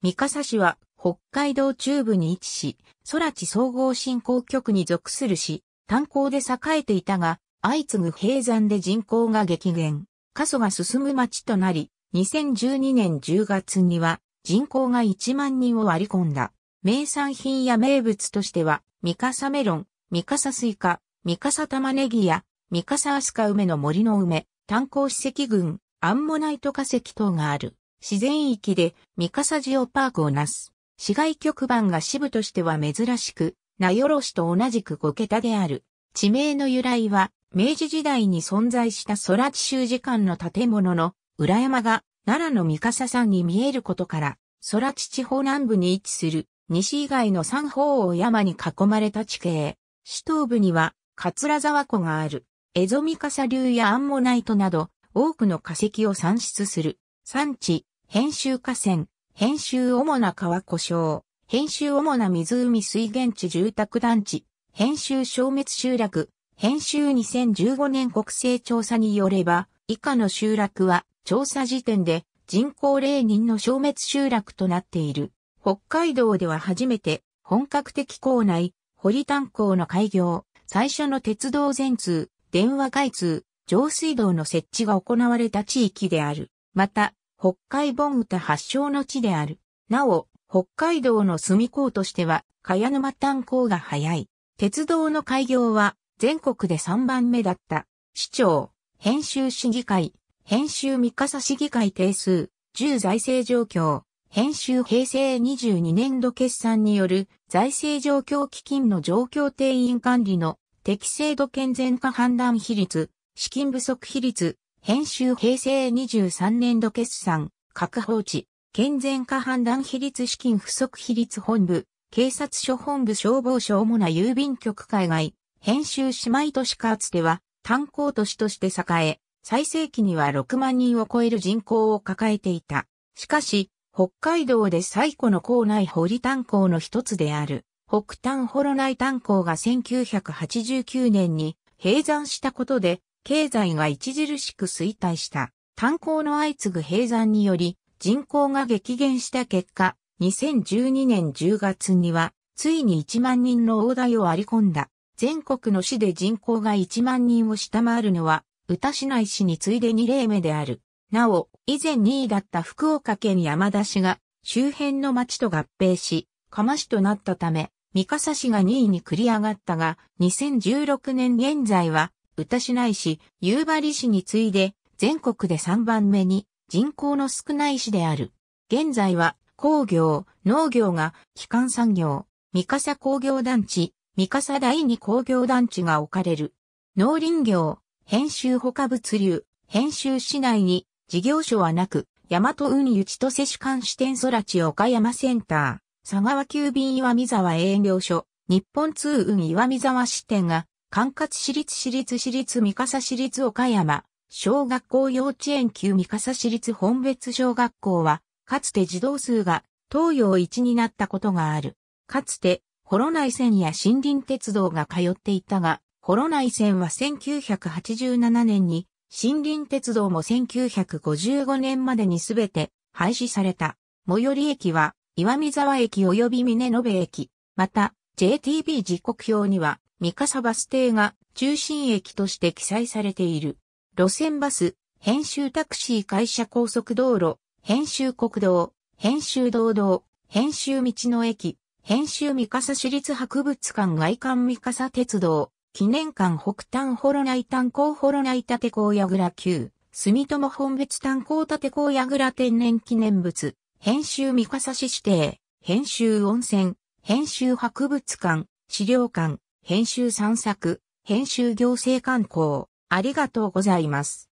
三笠市は北海道中部に位置し、空地総合振興局に属する市、炭鉱で栄えていたが、相次ぐ閉山で人口が激減、過疎が進む町となり、2012年10月には人口が1万人を割り込んだ。名産品や名物としては、三笠メロン、三笠スイカ、三笠玉ねぎや、三笠アスカ梅の森の梅、炭鉱史跡群、アンモナイト化石等がある。自然域で三笠ジオパークをなす。市街局番が支部としては珍しく、名寄市と同じく5桁である。地名の由来は、明治時代に存在した空地修士館の建物の裏山が奈良の三笠山に見えることから、空地地方南部に位置する西以外の三方を山に囲まれた地形。市東部には桂沢湖がある。エゾミカサ流やアンモナイトなど多くの化石を産出する産地、編集河川、編集主な川故障、編集主な湖水源地住宅団地、編集消滅集落、編集2015年国勢調査によれば、以下の集落は調査時点で人口0人の消滅集落となっている。北海道では初めて本格的校内、堀炭鉱の開業、最初の鉄道全通、電話開通、上水道の設置が行われた地域である。また、北海盆歌発祥の地である。なお、北海道の住港としては、茅沼炭鉱が早い。鉄道の開業は、全国で3番目だった。市長、編集市議会、編集三笠市議会定数、10財政状況、編集平成22年度決算による財政状況基金の状況定員管理の適正度健全化判断比率、資金不足比率、編集平成23年度決算、確保値、健全化判断比率資金不足比率本部、警察署本部消防署主な郵便局海外、編集姉妹都市かつては炭鉱都市として栄え、最盛期には6万人を超える人口を抱えていた。しかし、北海道で最古の港内堀炭鉱の一つである、北炭幌内炭鉱が1989年に閉山したことで、経済が著しく衰退した。炭鉱の相次ぐ閉山により、人口が激減した結果、2012年10月には、ついに1万人の大台を割り込んだ。全国の市で人口が1万人を下回るのは、宇多市内市に次いで2例目である。なお、以前2位だった福岡県山田市が、周辺の町と合併し、釜市となったため、三笠市が2位に繰り上がったが、2016年現在は、宇多市内市、夕張市に次いで、全国で3番目に人口の少ない市である。現在は工業、農業が基幹産業、三笠工業団地、三笠第二工業団地が置かれる。農林業、編集他物流、編集市内に事業所はなく、大和運輸千歳市間支店空地岡山センター、佐川急便岩見沢営業所、日本通運岩見沢支店が管轄市立市立市立三笠市立岡山、小学校幼稚園級三笠市立本別小学校は、かつて児童数が東洋一になったことがある。かつて、ホロ内線や森林鉄道が通っていたが、ホロ内線は1987年に、森林鉄道も1955年までにすべて廃止された。最寄り駅は、岩見沢駅及び峰延駅。また、JTB 時刻表には、三笠バス停が中心駅として記載されている。路線バス、編集タクシー会社高速道路、編集国道、編集道道、編集道の駅、編集三笠市立博物館外観三笠鉄道、記念館北端ホロナイ炭鉱ホロナイ建工矢倉住友本別炭鉱建工矢倉天然記念物、編集三笠市指定、編集温泉、編集博物館、資料館、編集散策、編集行政観光、ありがとうございます。